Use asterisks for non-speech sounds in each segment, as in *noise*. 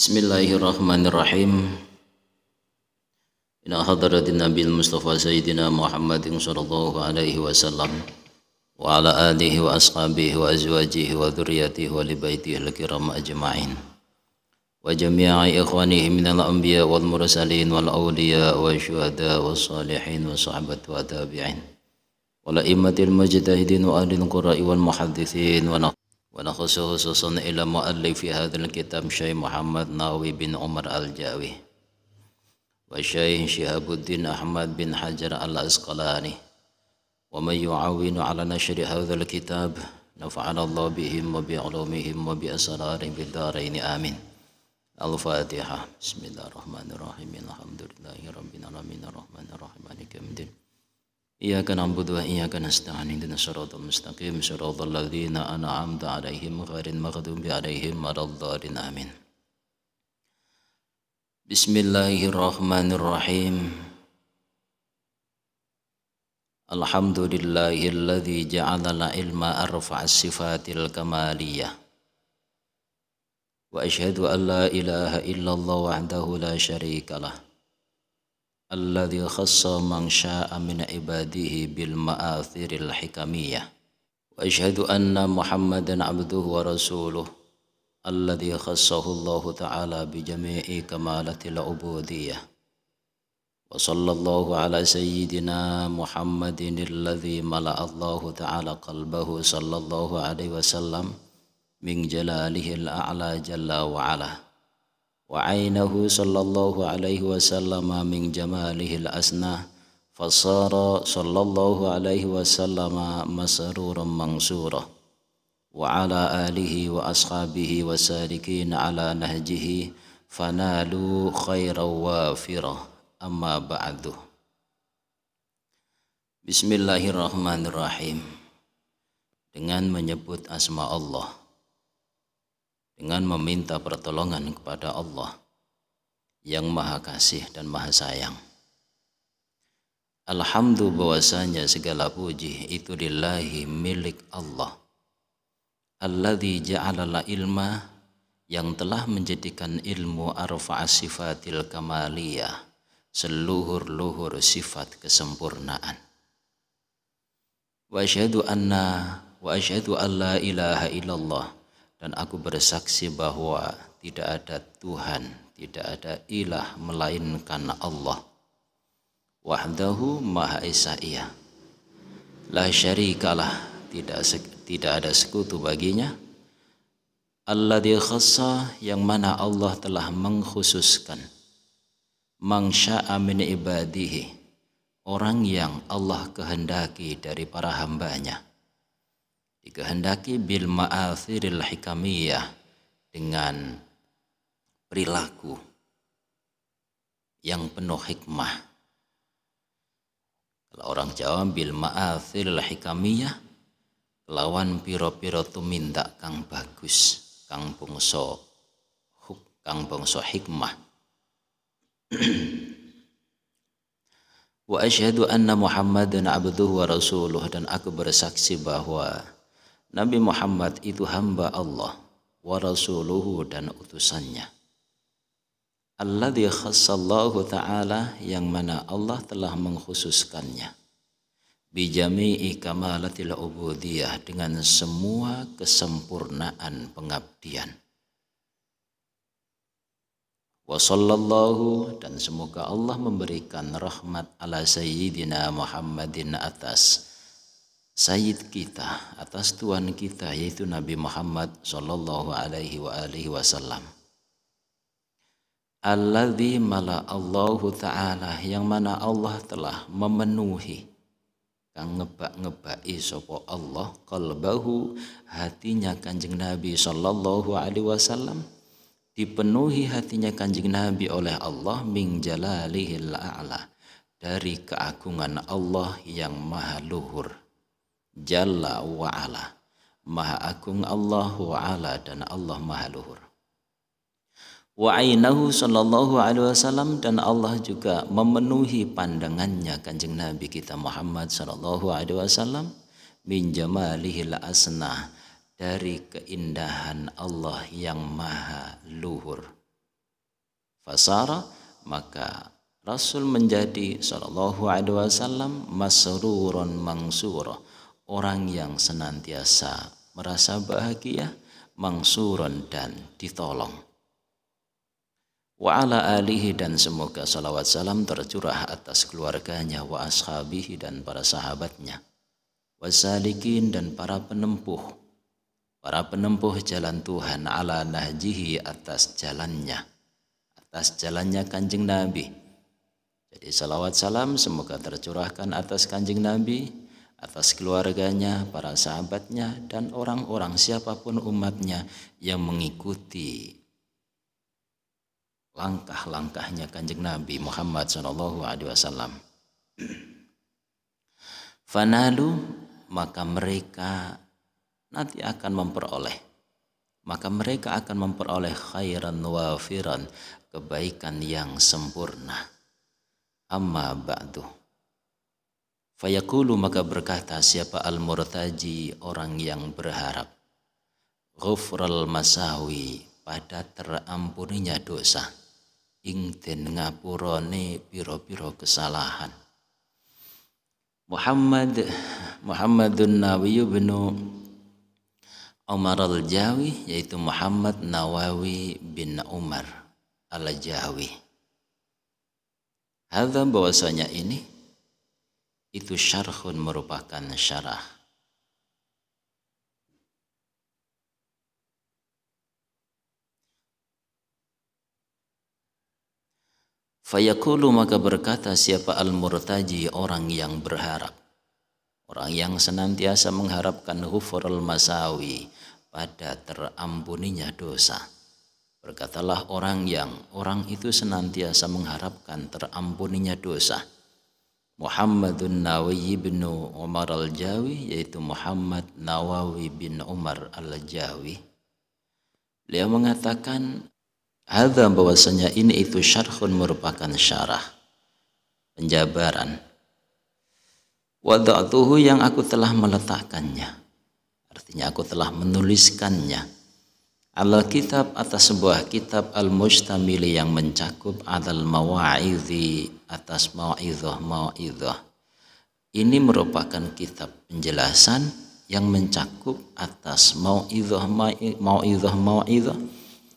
Bismillahirrahmanirrahim. Ila hadratin Nabil Mustafa Sayyidina Muhammadin sallallahu alaihi wasallam wa ala alihi wa ashabihi wa azwajihi wa dhurriyyatihi wa li al-kiram wal mursalin wal awliya wa syuhada wa salihin wa wa Wa la ونخص خصوصا إلى مؤلف هذا الكتاب شيخ محمد ناوي بن عمر الجاوي والشيخ شهاب الدين أحمد بن حجر الأسقلاني ومن يعاون على نشر هذا الكتاب نفعل الله بهم وبعلومهم وبأسرارهم في الدارين آمين الفاتحة بسم الله الرحمن الرحيم الحمد لله رب العالمين الرحمن الرحيم مالك الدين إياك نعبد وإياك نستعين اهدنا الصراط المستقيم صراط الذين أنعمت عليهم غير المغضوب عليهم ولا الضالين آمين بسم الله الرحمن الرحيم الحمد لله الذي جعل العلم أرفع الصفات الكمالية وأشهد أن لا إله إلا الله وحده لا شريك له الذي خص من شاء من عباده بالمآثر الحكمية وأشهد أن محمدا عبده ورسوله الذي خصه الله تعالى بجميع كمالة العبودية وصلى الله على سيدنا محمد الذي ملأ الله تعالى قلبه صلى الله عليه وسلم من جلاله الأعلى جل وعلا وعينه صلى الله عليه وسلم من جماله الأسنى فصار صلى الله عليه وسلم مسرورا منصورا وعلى آله وأصحابه وسالكين على نهجه فنالوا خيرا وافرا أما بعد الرحيم dengan menyebut asma Allah dengan meminta pertolongan kepada Allah yang maha kasih dan maha sayang. Alhamdulillah bahwasanya segala puji itu dilahi milik Allah. Alladhi ja'alala ilma yang telah menjadikan ilmu arfa'a sifatil kamaliyah seluhur-luhur sifat kesempurnaan. Wa asyhadu anna wa asyhadu alla ilaha illallah dan aku bersaksi bahwa tidak ada Tuhan, tidak ada ilah melainkan Allah. Wahdahu Maha Esa Ia. La syarikalah, tidak tidak ada sekutu baginya. Alladhi khassa yang mana Allah telah mengkhususkan mangsya'a min ibadihi orang yang Allah kehendaki dari para hambanya dikehendaki bil ma'athiril hikamiyah dengan perilaku yang penuh hikmah. Kalau orang Jawa bil ma'athiril hikamiyah lawan piro-piro minta kang bagus, kang bungso, huk, kang bungso hikmah. *clears throat* wa asyhadu anna Muhammadan abduhu wa rasuluh dan aku bersaksi bahwa Nabi Muhammad itu hamba Allah wa rasuluhu dan utusannya. Alladhi khassallahu ta'ala yang mana Allah telah mengkhususkannya. Bijami'i kamalatil ubudiyah dengan semua kesempurnaan pengabdian. Wa sallallahu dan semoga Allah memberikan rahmat ala sayyidina Muhammadin atas Sayyid kita atas Tuhan kita yaitu Nabi Muhammad Shallallahu Alaihi wa alihi Wasallam. Alladhi mala Allahu Ta'ala yang mana Allah telah memenuhi kang ngebak ngebak isopo Allah kalbahu hatinya kanjeng Nabi Shallallahu Alaihi Wasallam dipenuhi hatinya kanjeng Nabi oleh Allah min jalalihil a'la dari keagungan Allah yang maha luhur Jalla wa Ala, Maha agung Allah wa Ala dan Allah maha luhur Wa ainahu sallallahu alaihi wasallam dan Allah juga memenuhi pandangannya kanjeng Nabi kita Muhammad sallallahu alaihi wasallam min jamalihil asnah dari keindahan Allah yang maha luhur. Fasara maka Rasul menjadi sallallahu alaihi wasallam masruran mangsurah orang yang senantiasa merasa bahagia, mangsuron dan ditolong. Wa ala alihi dan semoga salawat salam tercurah atas keluarganya wa ashabihi dan para sahabatnya. Wasalikin dan para penempuh. Para penempuh jalan Tuhan ala nahjihi atas jalannya. Atas jalannya kanjeng Nabi. Jadi salawat salam semoga tercurahkan atas kanjeng Nabi, atas keluarganya, para sahabatnya, dan orang-orang siapapun umatnya yang mengikuti langkah-langkahnya kanjeng Nabi Muhammad SAW. Fanalu maka mereka nanti akan memperoleh maka mereka akan memperoleh khairan wafiran kebaikan yang sempurna amma ba'du Fayakulu maka berkata siapa al-murtaji orang yang berharap. Ghufral masawi pada terampuninya dosa. Ingten ngapurone piro-piro kesalahan. Muhammad Muhammadun Nawawi bin Umar al-Jawi yaitu Muhammad Nawawi bin Umar al-Jawi. Hadza bahwasanya ini itu syarhun merupakan syarah. Fayakulu maka berkata siapa al-murtaji orang yang berharap. Orang yang senantiasa mengharapkan hufur al masawi pada terampuninya dosa. Berkatalah orang yang orang itu senantiasa mengharapkan terampuninya dosa Muhammadun Nawawi bin Umar al-Jawi yaitu Muhammad Nawawi bin Umar al-Jawi beliau mengatakan hadza bahwasanya ini itu syarhun merupakan syarah penjabaran wada'tuhu yang aku telah meletakkannya artinya aku telah menuliskannya Alal kitab atas sebuah kitab al-mustamili yang mencakup adal mawa'idhi atas mawa'idhah mawa'idhah. Ini merupakan kitab penjelasan yang mencakup atas mau'idhah mau'idhah Lillah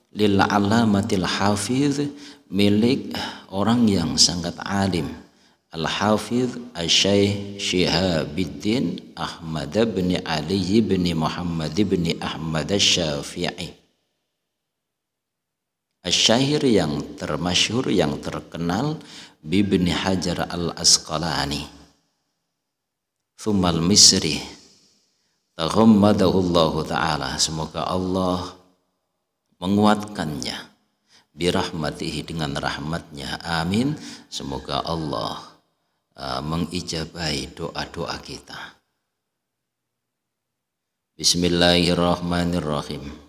lil alamatil hafidh milik orang yang sangat alim al hafiz asy Syihabuddin Ahmad bin Ali bin Muhammad bin Ahmad syafii Asyair yang termasyhur yang terkenal Bibni Hajar Al-Asqalani Thumal Misri Taghammadahu Allah Ta'ala Semoga Allah menguatkannya Birahmatihi dengan rahmatnya Amin Semoga Allah uh, mengijabai doa-doa kita Bismillahirrahmanirrahim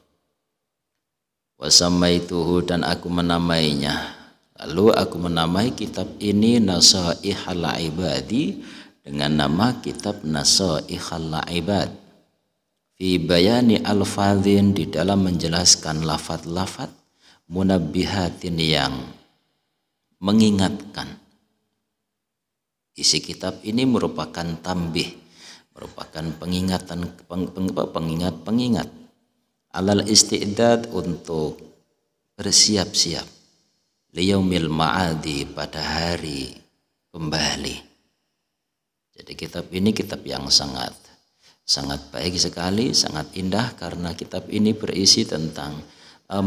Wasamaituhu dan aku menamainya. Lalu aku menamai kitab ini Nasaihal Ibadi dengan nama kitab Nasaihal Ibad. Fi bayani al di dalam menjelaskan lafat-lafat munabbihatin yang mengingatkan. Isi kitab ini merupakan tambih, merupakan pengingatan pengingat-pengingat alal istidad untuk bersiap-siap liyaumil ma'adi pada hari kembali jadi kitab ini kitab yang sangat sangat baik sekali sangat indah karena kitab ini berisi tentang uh, eh,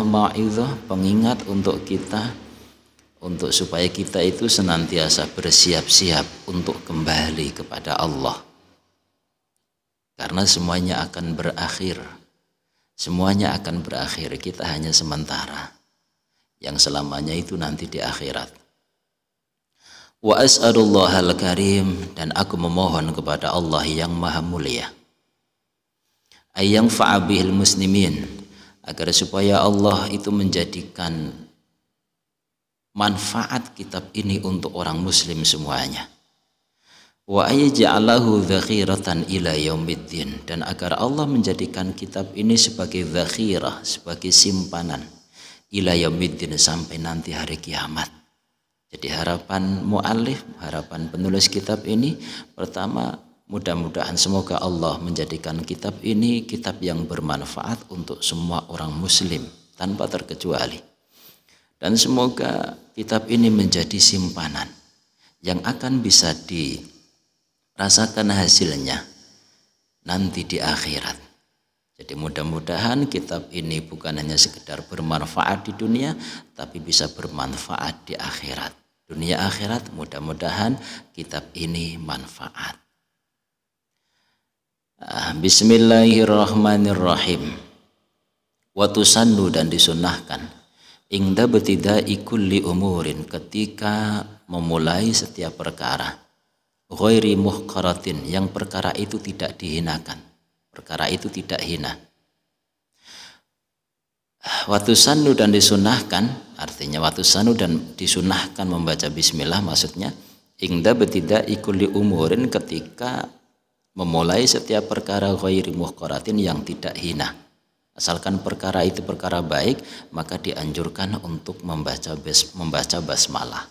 mau'idhah pengingat untuk kita untuk supaya kita itu senantiasa bersiap-siap untuk kembali kepada Allah karena semuanya akan berakhir Semuanya akan berakhir, kita hanya sementara. Yang selamanya itu nanti di akhirat. Wa asadullah al karim dan aku memohon kepada Allah yang maha mulia. Ayang fa'abihil muslimin agar supaya Allah itu menjadikan manfaat kitab ini untuk orang muslim semuanya wa ayyaj'alahu zakhiratan ila yaumiddin dan agar Allah menjadikan kitab ini sebagai zakhirah sebagai simpanan ila yaumiddin sampai nanti hari kiamat jadi harapan mu'alif harapan penulis kitab ini pertama mudah-mudahan semoga Allah menjadikan kitab ini kitab yang bermanfaat untuk semua orang muslim tanpa terkecuali dan semoga kitab ini menjadi simpanan yang akan bisa di rasakan hasilnya nanti di akhirat. Jadi mudah-mudahan kitab ini bukan hanya sekedar bermanfaat di dunia, tapi bisa bermanfaat di akhirat. Dunia akhirat mudah-mudahan kitab ini manfaat. Ah, bismillahirrahmanirrahim. sandu dan disunahkan. Ingda betida li umurin ketika memulai setiap perkara ghairi muhkaratin yang perkara itu tidak dihinakan perkara itu tidak hina Watusanu sanu dan disunahkan artinya watusanu sanu dan disunahkan membaca bismillah maksudnya ingda betida ikuli umurin ketika memulai setiap perkara ghairi muhkaratin yang tidak hina asalkan perkara itu perkara baik maka dianjurkan untuk membaca membaca basmalah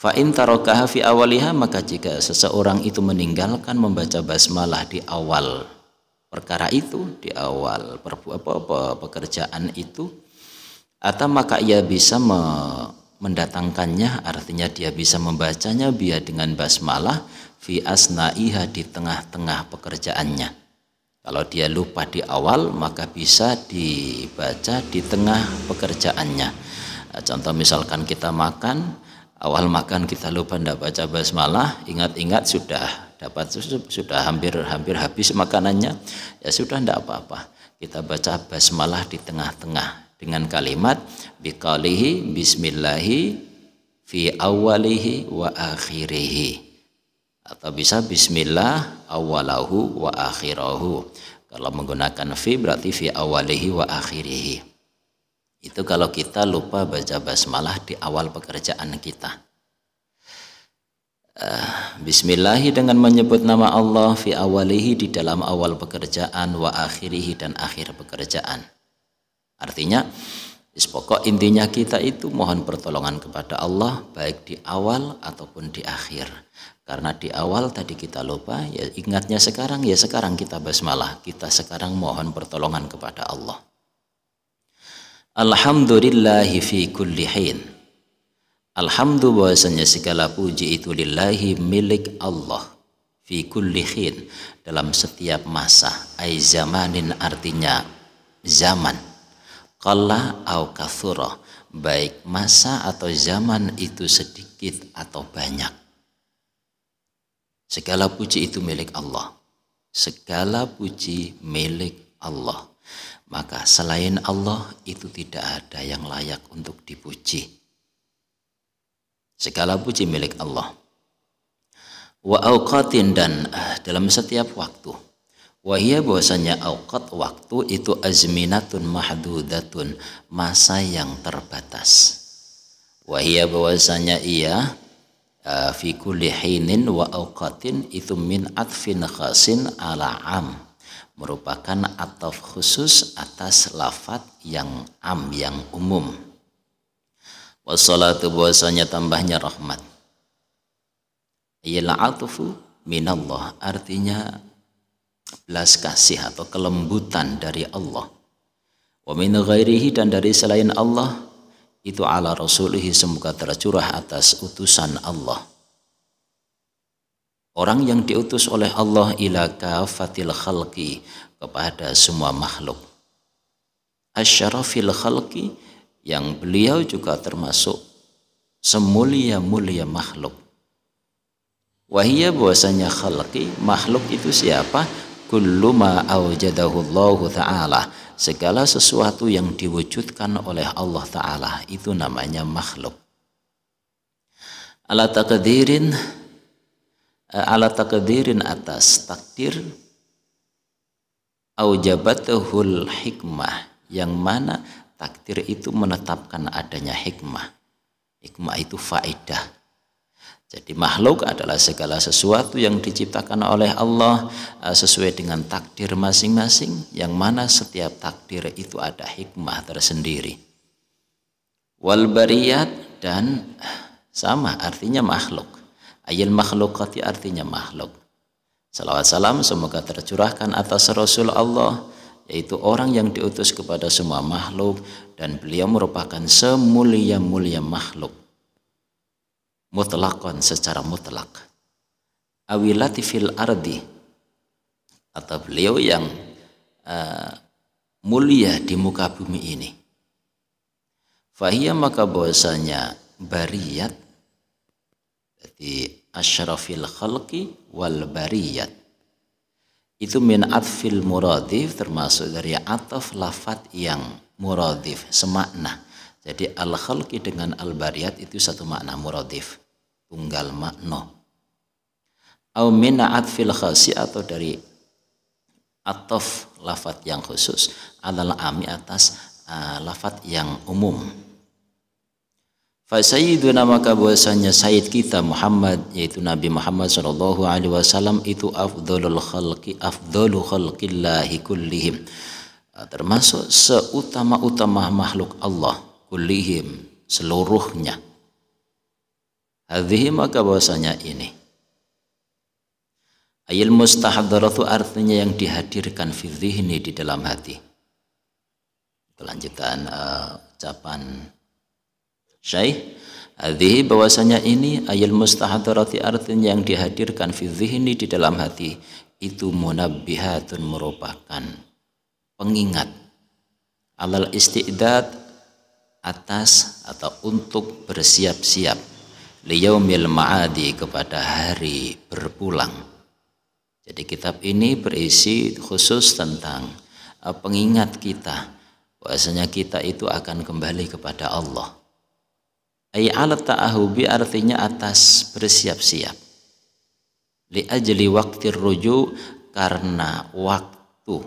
Fa'in tarokaha fi awaliha maka jika seseorang itu meninggalkan membaca basmalah di awal perkara itu di awal apa, pekerjaan itu atau maka ia bisa mendatangkannya artinya dia bisa membacanya biar dengan basmalah fi asnaiha di tengah-tengah pekerjaannya kalau dia lupa di awal maka bisa dibaca di tengah pekerjaannya contoh misalkan kita makan awal makan kita lupa tidak baca basmalah ingat-ingat sudah dapat sudah hampir hampir habis makanannya ya sudah ndak apa-apa kita baca basmalah di tengah-tengah dengan kalimat biqalihi bismillahi fi awalihi wa akhirihi atau bisa bismillah awalahu wa akhirahu kalau menggunakan fi berarti fi awalihi wa akhirihi itu kalau kita lupa baca basmalah di awal pekerjaan kita. Uh, Bismillahi dengan menyebut nama Allah fi awalihi di dalam awal pekerjaan wa akhirihi dan akhir pekerjaan. Artinya, pokok intinya kita itu mohon pertolongan kepada Allah baik di awal ataupun di akhir. Karena di awal tadi kita lupa, ya ingatnya sekarang ya sekarang kita basmalah. Kita sekarang mohon pertolongan kepada Allah. Alhamdulillahi fi kulli hin. Alhamdulillah bahwasanya segala puji itu lillahi milik Allah fi kulli hin dalam setiap masa ai zamanin artinya zaman qalla au kathura baik masa atau zaman itu sedikit atau banyak segala puji itu milik Allah segala puji milik Allah maka selain Allah itu tidak ada yang layak untuk dipuji. Segala puji milik Allah. Wa auqatin dan eh, dalam setiap waktu. Wahia bahwasanya auqat waktu itu azminatun mahdudatun, masa yang terbatas. Wahia bahwasanya ia eh, fi kulli hinin wa auqatin itu min atfin khasin ala am merupakan atof khusus atas lafat yang am yang umum. Wassalatu bahwasanya tambahnya rahmat. Ialah atufu minallah artinya belas kasih atau kelembutan dari Allah. Wa min ghairihi dan dari selain Allah itu ala rasulih semoga tercurah atas utusan Allah Orang yang diutus oleh Allah ila kafatil khalqi kepada semua makhluk. Asyarafil khalqi yang beliau juga termasuk semulia-mulia makhluk. Wahia bahwasanya khalqi, makhluk itu siapa? Kullu ma Allah ta'ala. Segala sesuatu yang diwujudkan oleh Allah Ta'ala itu namanya makhluk. Ala taqdirin Eh, ala takdirin atas takdir aujabatuhul hikmah yang mana takdir itu menetapkan adanya hikmah hikmah itu faedah jadi makhluk adalah segala sesuatu yang diciptakan oleh Allah eh, sesuai dengan takdir masing-masing yang mana setiap takdir itu ada hikmah tersendiri wal dan sama artinya makhluk Ayil makhlukati artinya makhluk. Salawat salam semoga tercurahkan atas Rasul Allah yaitu orang yang diutus kepada semua makhluk dan beliau merupakan semulia-mulia makhluk mutlakon secara mutlak awilati fil ardi atau beliau yang uh, mulia di muka bumi ini fahiyah maka bahwasanya bariyat di asyrafil khalqi wal bariyat itu min atfil muradif termasuk dari ataf lafat yang muradif semakna jadi al khalqi dengan al bariyat itu satu makna muradif tunggal makna au min atfil khasi atau dari ataf lafat yang khusus adalah ami atas uh, lafat yang umum Fa sayyiduna maka bahwasanya sayyid kita Muhammad yaitu Nabi Muhammad sallallahu alaihi wasallam itu afdhalul khalqi afdalu khalqillahi kullihim. Ah, termasuk seutama-utama makhluk Allah kullihim seluruhnya. Hadhihi maka bahwasanya ini. Ayil mustahadharatu artinya yang dihadirkan fi dhihni di dalam hati. Kelanjutan uh, ucapan Syaih Hadhihi bahwasanya ini ayat mustahadarati artinya yang dihadirkan fi ini di dalam hati itu munabbihatun merupakan pengingat alal istiqdat atas atau untuk bersiap-siap liyaumil ma'adi kepada hari berpulang. Jadi kitab ini berisi khusus tentang eh, pengingat kita bahwasanya kita itu akan kembali kepada Allah ay ta'ahubi artinya atas bersiap-siap li ajli waktir rujuk karena waktu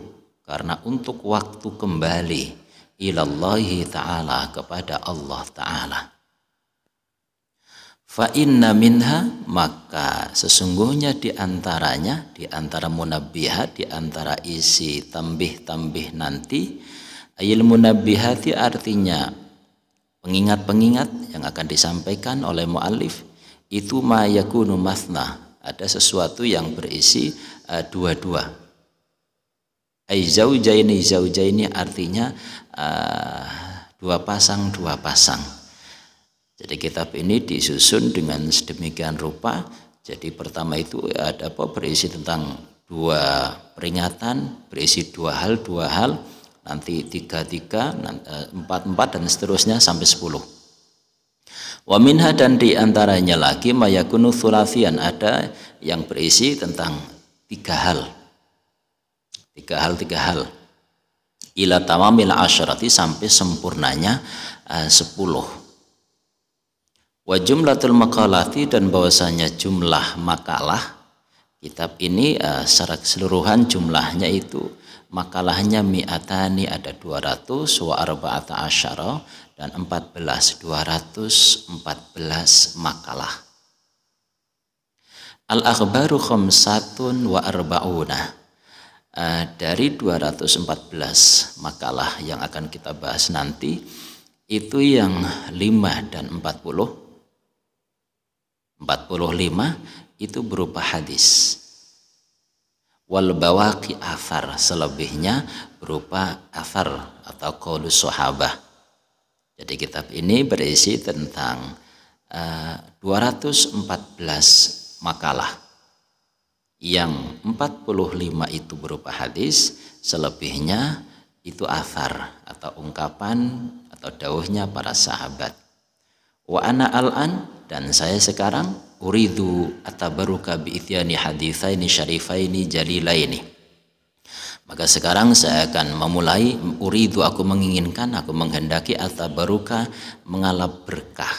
karena untuk waktu kembali ilallahi ta'ala kepada Allah ta'ala fa inna minha maka sesungguhnya diantaranya diantara munabbihat diantara isi tambih-tambih nanti ayil munabbihati artinya pengingat-pengingat yang akan disampaikan oleh mu'alif itu mayakunu ada sesuatu yang berisi eh, dua-dua uh, ai zaujaini artinya uh, dua pasang dua pasang jadi kitab ini disusun dengan sedemikian rupa jadi pertama itu ada apa berisi tentang dua peringatan berisi dua hal dua hal nanti tiga tiga eh, empat empat dan seterusnya sampai sepuluh waminha dan diantaranya lagi mayakunu sulasian ada yang berisi tentang tiga hal. Tiga hal, tiga hal. Ila tamamil asyarati sampai sempurnanya eh, sepuluh wa jumlatul makalati dan bahwasanya jumlah makalah kitab ini eh, secara keseluruhan jumlahnya itu makalahnya mi'atani ada 200 wa arba'ata asyara dan 14 214 makalah Al-akhbaru khamsatun wa arba'una uh, dari 214 makalah yang akan kita bahas nanti itu yang 5 dan 40 45 itu berupa hadis wal bawaki afar selebihnya berupa afar atau qaulu sahabah. Jadi kitab ini berisi tentang uh, eh, 214 makalah yang 45 itu berupa hadis, selebihnya itu afar atau ungkapan atau dawuhnya para sahabat. Wa ana An dan saya sekarang uridu atabaruka ithyani hadithaini syarifaini jalilaini. Maka sekarang saya akan memulai uridu aku menginginkan, aku menghendaki atabaruka mengalap berkah.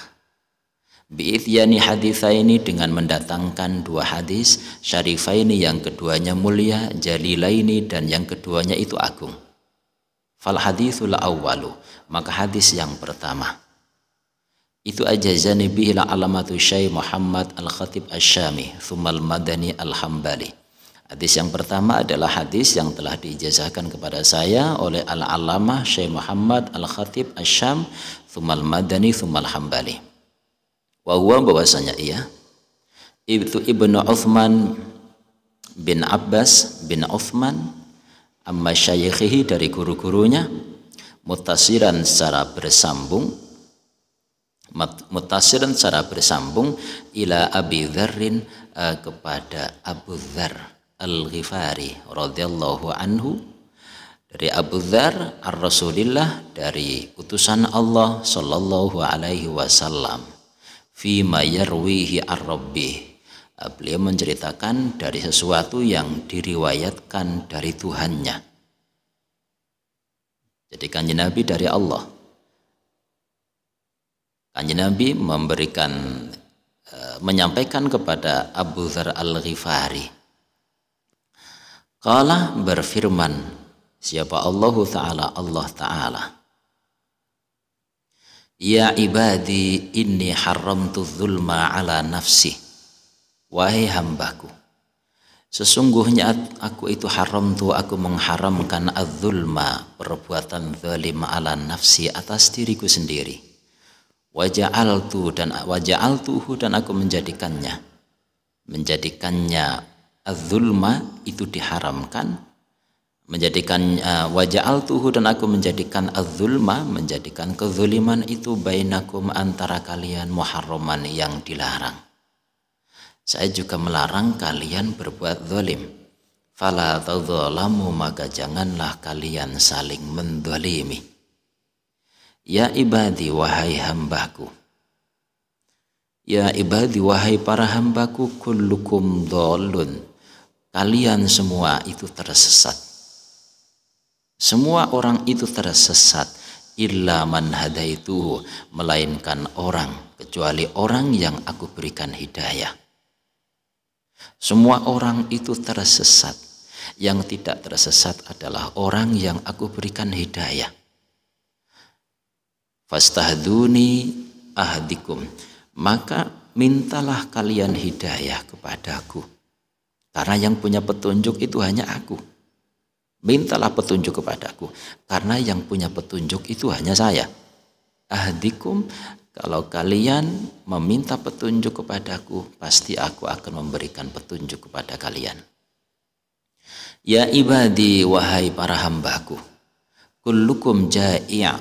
ithyani hadithaini dengan mendatangkan dua hadis syarifaini yang keduanya mulia jalilaini dan yang keduanya itu agung. Fal hadithul awwalu maka hadis yang pertama itu aja ajazani bihi alamatu Syekh Muhammad Al-Khatib Asy-Syami, Thumal Madani Al-Hambali. Hadis yang pertama adalah hadis yang telah diijazahkan kepada saya oleh Al-Alamah Syekh Muhammad Al-Khatib asy Thumal Madani, Thumal Hambali. Wa bahwasanya iya itu Ibnu Uthman bin Abbas bin Uthman amma syayikhihi dari guru-gurunya mutasiran secara bersambung mutasirin secara bersambung ila Abi Dharrin uh, kepada Abu Dhar Al-Ghifari radhiyallahu anhu dari Abu Dhar ar Rasulillah dari utusan Allah sallallahu alaihi wasallam fima yarwihi ar rabbih eh, beliau menceritakan dari sesuatu yang diriwayatkan dari Tuhannya Jadikan Nabi dari Allah Kanjeng Nabi memberikan e, menyampaikan kepada Abu Dzar Al-Ghifari. Qala berfirman, siapa Allah Ta'ala, Allah Ta'ala. Ya ibadi inni haramtu zulma ala nafsi. Wahai hambaku. Sesungguhnya aku itu haram tuh aku mengharamkan az-zulma perbuatan zalim ala nafsi atas diriku sendiri waja'altu dan waja'altuhu dan aku menjadikannya menjadikannya az-zulma itu diharamkan menjadikan uh, waja'altuhu dan aku menjadikan az-zulma menjadikan kezuliman itu bainakum antara kalian muharraman yang dilarang saya juga melarang kalian berbuat zalim fala tadzalamu maka janganlah kalian saling mendzalimi Ya ibadi wahai hambaku Ya ibadi wahai para hambaku Kullukum dolun Kalian semua itu tersesat Semua orang itu tersesat Illa man hadaitu Melainkan orang Kecuali orang yang aku berikan hidayah Semua orang itu tersesat Yang tidak tersesat adalah orang yang aku berikan hidayah fastahduni ahdikum maka mintalah kalian hidayah kepadaku karena yang punya petunjuk itu hanya aku mintalah petunjuk kepadaku karena yang punya petunjuk itu hanya saya ahdikum kalau kalian meminta petunjuk kepadaku pasti aku akan memberikan petunjuk kepada kalian ya ibadi wahai para hambaku kullukum jaya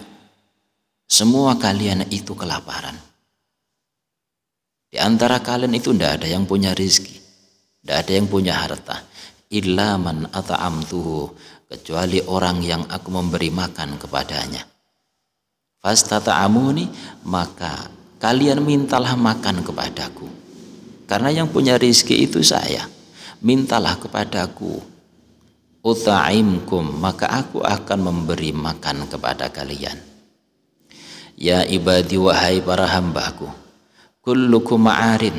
semua kalian itu kelaparan. Di antara kalian itu tidak ada yang punya rizki. Tidak ada yang punya harta. Illa atau amtuhu, Kecuali orang yang aku memberi makan kepadanya. amuni, maka kalian mintalah makan kepadaku. Karena yang punya rizki itu saya. Mintalah kepadaku. Uta'imkum maka aku akan memberi makan kepada kalian. Ya ibadi wahai para hambaku Kullukum ma'arin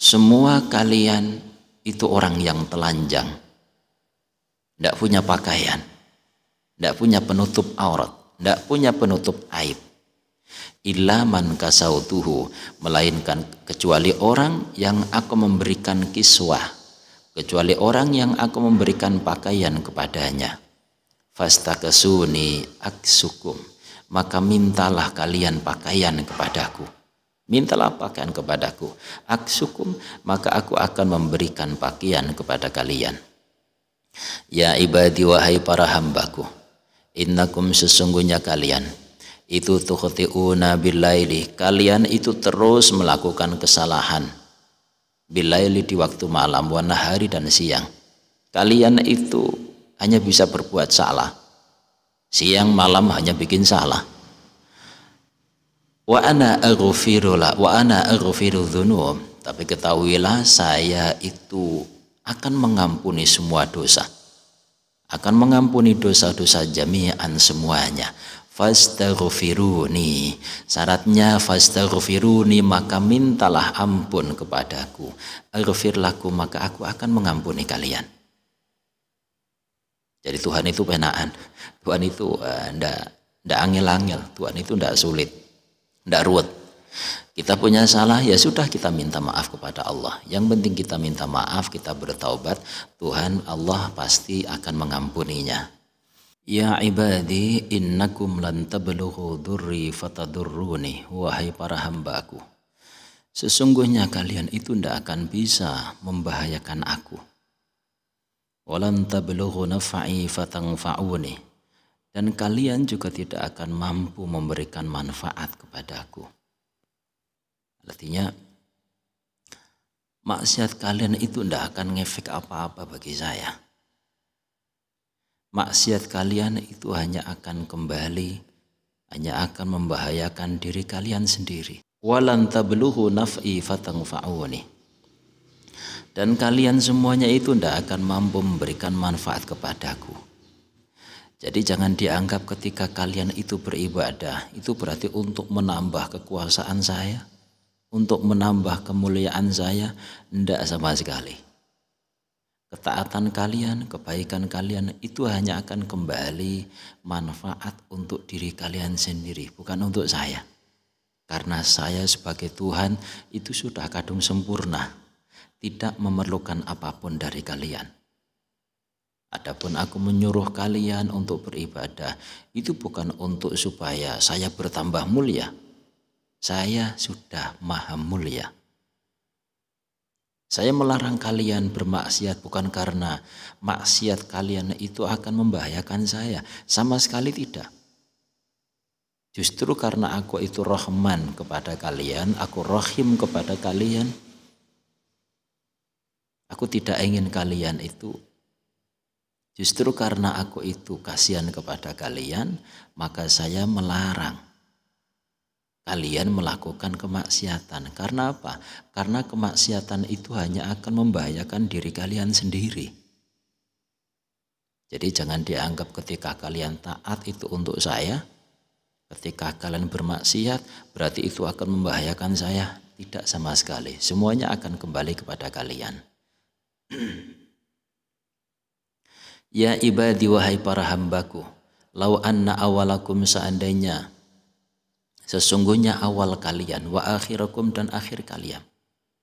Semua kalian itu orang yang telanjang Tidak punya pakaian Tidak punya penutup aurat Tidak punya penutup aib Illa man kasautuhu Melainkan kecuali orang yang aku memberikan kiswah Kecuali orang yang aku memberikan pakaian kepadanya Fastakasuni aksukum maka mintalah kalian pakaian kepadaku. Mintalah pakaian kepadaku. Aksukum, maka aku akan memberikan pakaian kepada kalian. Ya ibadi wahai para hambaku, innakum sesungguhnya kalian, itu tukhti'una bilaili, kalian itu terus melakukan kesalahan. Bilaili di waktu malam, wanahari dan siang. Kalian itu hanya bisa berbuat salah siang malam hanya bikin salah wa ana la wa ana aghfiru dzunub tapi ketahuilah saya itu akan mengampuni semua dosa akan mengampuni dosa-dosa jami'an semuanya fastaghfiruni syaratnya fastaghfiruni maka mintalah ampun kepadaku aghfir lakum maka aku akan mengampuni kalian jadi Tuhan itu penaan. Tuhan itu eh, ndak uh, ndak angil-angil, Tuhan itu ndak sulit, ndak ruwet. Kita punya salah ya sudah kita minta maaf kepada Allah. Yang penting kita minta maaf, kita bertaubat, Tuhan Allah pasti akan mengampuninya. Ya ibadi innakum lan tablughu durri fatadurruni wahai para hambaku. Sesungguhnya kalian itu ndak akan bisa membahayakan aku tablughu naf'i dan kalian juga tidak akan mampu memberikan manfaat kepadaku artinya maksiat kalian itu tidak akan ngefek apa-apa bagi saya maksiat kalian itu hanya akan kembali hanya akan membahayakan diri kalian sendiri walan naf'i fatangfa'uni dan kalian semuanya itu tidak akan mampu memberikan manfaat kepadaku. Jadi jangan dianggap ketika kalian itu beribadah, itu berarti untuk menambah kekuasaan saya, untuk menambah kemuliaan saya, tidak sama sekali. Ketaatan kalian, kebaikan kalian itu hanya akan kembali manfaat untuk diri kalian sendiri, bukan untuk saya. Karena saya sebagai Tuhan itu sudah kadung sempurna tidak memerlukan apapun dari kalian. Adapun aku menyuruh kalian untuk beribadah, itu bukan untuk supaya saya bertambah mulia. Saya sudah maha mulia. Saya melarang kalian bermaksiat bukan karena maksiat kalian itu akan membahayakan saya, sama sekali tidak. Justru karena aku itu rahman kepada kalian, aku rohim kepada kalian, Aku tidak ingin kalian itu Justru karena aku itu kasihan kepada kalian, maka saya melarang kalian melakukan kemaksiatan. Karena apa? Karena kemaksiatan itu hanya akan membahayakan diri kalian sendiri. Jadi jangan dianggap ketika kalian taat itu untuk saya, ketika kalian bermaksiat berarti itu akan membahayakan saya. Tidak sama sekali. Semuanya akan kembali kepada kalian. Ya ibadi wahai para hambaku, lau anna awalakum seandainya, sesungguhnya awal kalian, wa akhirakum dan akhir kalian.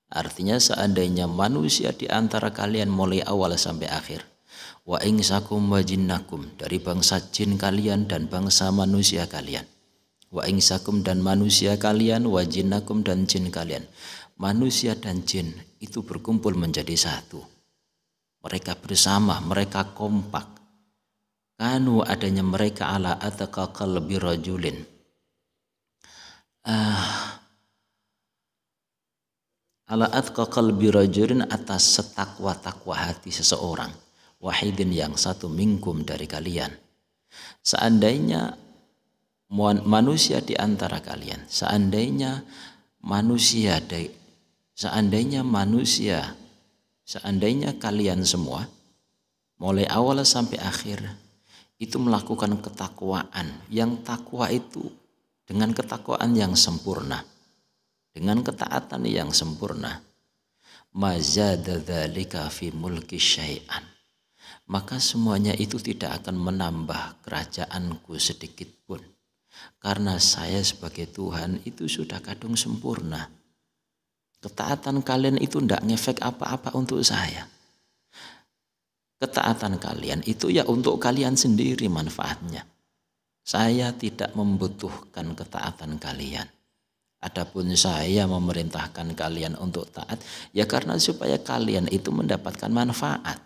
Artinya seandainya manusia di antara kalian mulai awal sampai akhir. Wa ingsakum wa jinnakum, dari bangsa jin kalian dan bangsa manusia kalian. Wa ingsakum dan manusia kalian, wa jinnakum dan jin kalian. Manusia dan jin itu berkumpul menjadi satu mereka bersama, mereka kompak. Kanu adanya mereka ala ataka lebih rajulin. Uh, ala ataka lebih rajulin atas setakwa takwa hati seseorang. Wahidin yang satu mingkum dari kalian. Seandainya manusia di antara kalian, seandainya manusia dari seandainya manusia seandainya kalian semua mulai awal sampai akhir itu melakukan ketakwaan yang takwa itu dengan ketakwaan yang sempurna dengan ketaatan yang sempurna fi maka semuanya itu tidak akan menambah kerajaanku sedikit pun karena saya sebagai Tuhan itu sudah kadung sempurna Ketaatan kalian itu tidak ngefek apa-apa untuk saya. Ketaatan kalian itu ya untuk kalian sendiri manfaatnya. Saya tidak membutuhkan ketaatan kalian. Adapun saya memerintahkan kalian untuk taat, ya karena supaya kalian itu mendapatkan manfaat.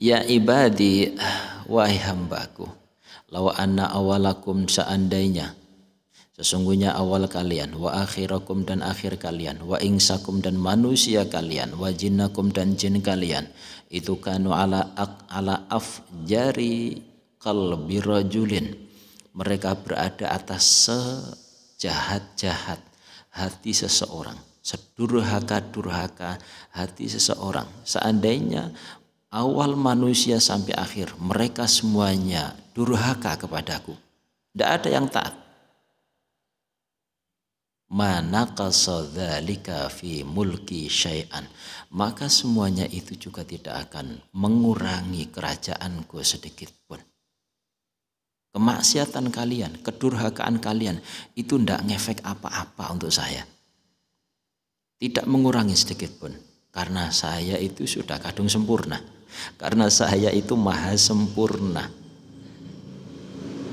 Ya ibadi, wahai hambaku, lawa anna awalakum seandainya Sesungguhnya awal kalian, wa akhirakum dan akhir kalian, wa insakum dan manusia kalian, wa jinnakum dan jin kalian. Itu kanu ala, ak, ala af jari kalbi rajulin. Mereka berada atas sejahat-jahat hati seseorang. Sedurhaka-durhaka hati seseorang. Seandainya awal manusia sampai akhir, mereka semuanya durhaka kepadaku. Tidak ada yang taat manakasa fi mulki syai'an maka semuanya itu juga tidak akan mengurangi kerajaanku sedikit pun kemaksiatan kalian kedurhakaan kalian itu tidak ngefek apa-apa untuk saya tidak mengurangi sedikit pun karena saya itu sudah kadung sempurna karena saya itu maha sempurna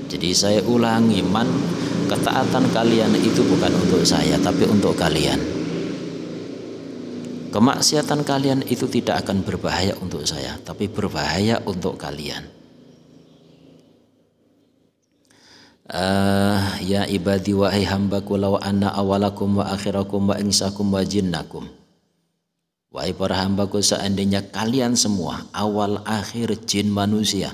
jadi saya ulangi man ketaatan kalian itu bukan untuk saya tapi untuk kalian. Kemaksiatan kalian itu tidak akan berbahaya untuk saya tapi berbahaya untuk kalian. Uh, ya ibadi wahai hambaku law anna awalakum wa akhirakum wa insakum wa jinnakum. Wahai para hambaku seandainya kalian semua awal akhir jin manusia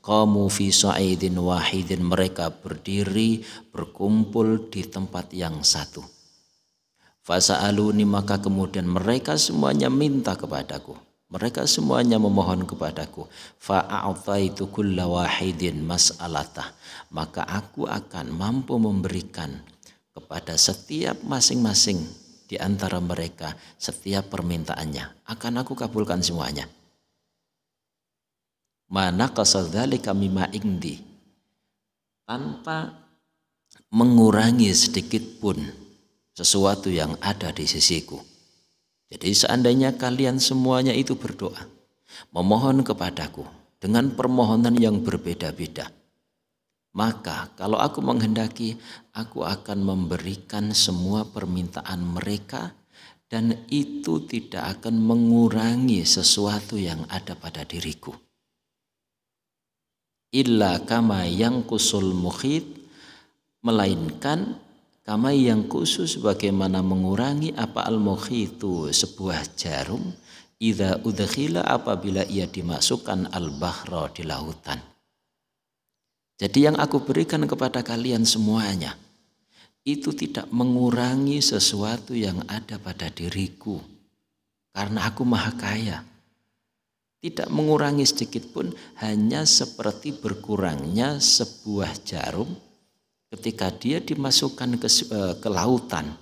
Qamu fi sa'idin wahidin mereka berdiri berkumpul di tempat yang satu. Fasa'aluni maka kemudian mereka semuanya minta kepadaku. Mereka semuanya memohon kepadaku. Fa'a'taitu kulla wahidin mas'alatah. Maka aku akan mampu memberikan kepada setiap masing-masing di antara mereka setiap permintaannya. Akan aku kabulkan semuanya mana kasadali kami ma'indi tanpa mengurangi sedikit pun sesuatu yang ada di sisiku. Jadi seandainya kalian semuanya itu berdoa, memohon kepadaku dengan permohonan yang berbeda-beda, maka kalau aku menghendaki, aku akan memberikan semua permintaan mereka dan itu tidak akan mengurangi sesuatu yang ada pada diriku illa kama yang kusul mukhid melainkan kama yang khusus bagaimana mengurangi apa al itu sebuah jarum idza udkhila apabila ia dimasukkan al bahra di lautan jadi yang aku berikan kepada kalian semuanya itu tidak mengurangi sesuatu yang ada pada diriku karena aku maha kaya tidak mengurangi sedikit pun, hanya seperti berkurangnya sebuah jarum ketika dia dimasukkan ke, eh, ke lautan.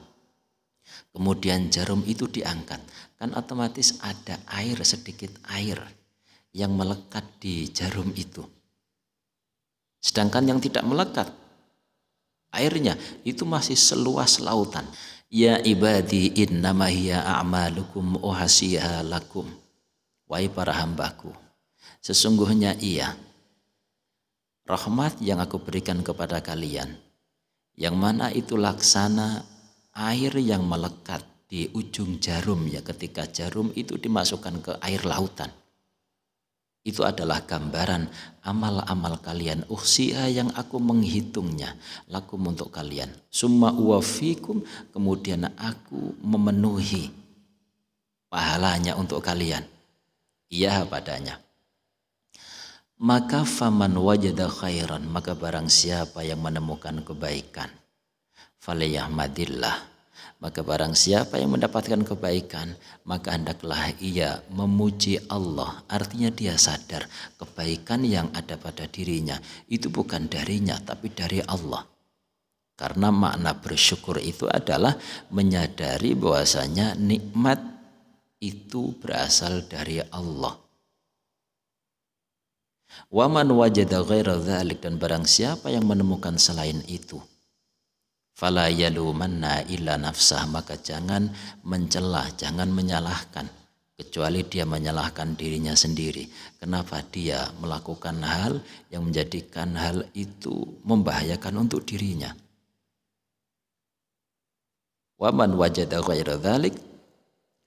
Kemudian jarum itu diangkat, kan otomatis ada air, sedikit air yang melekat di jarum itu. Sedangkan yang tidak melekat, airnya itu masih seluas lautan. Ya ibadi innamahiya a'malukum uhasiha lakum. Wahai para hambaku, sesungguhnya ia, rahmat yang aku berikan kepada kalian, yang mana itu laksana air yang melekat di ujung jarum ya ketika jarum itu dimasukkan ke air lautan. Itu adalah gambaran amal-amal kalian. Uksiha yang aku menghitungnya. laku untuk kalian. Summa uwafikum. Kemudian aku memenuhi pahalanya untuk kalian ia padanya maka faman wajada khairan maka barang siapa yang menemukan kebaikan madillah. maka barang siapa yang mendapatkan kebaikan maka hendaklah ia memuji Allah artinya dia sadar kebaikan yang ada pada dirinya itu bukan darinya tapi dari Allah karena makna bersyukur itu adalah menyadari bahwasanya nikmat itu berasal dari Allah. Waman wajada ghaira dzalik dan barang siapa yang menemukan selain itu. Fala yalumanna illa nafsah maka jangan mencelah, jangan menyalahkan kecuali dia menyalahkan dirinya sendiri. Kenapa dia melakukan hal yang menjadikan hal itu membahayakan untuk dirinya? Waman wajada ghaira dzalik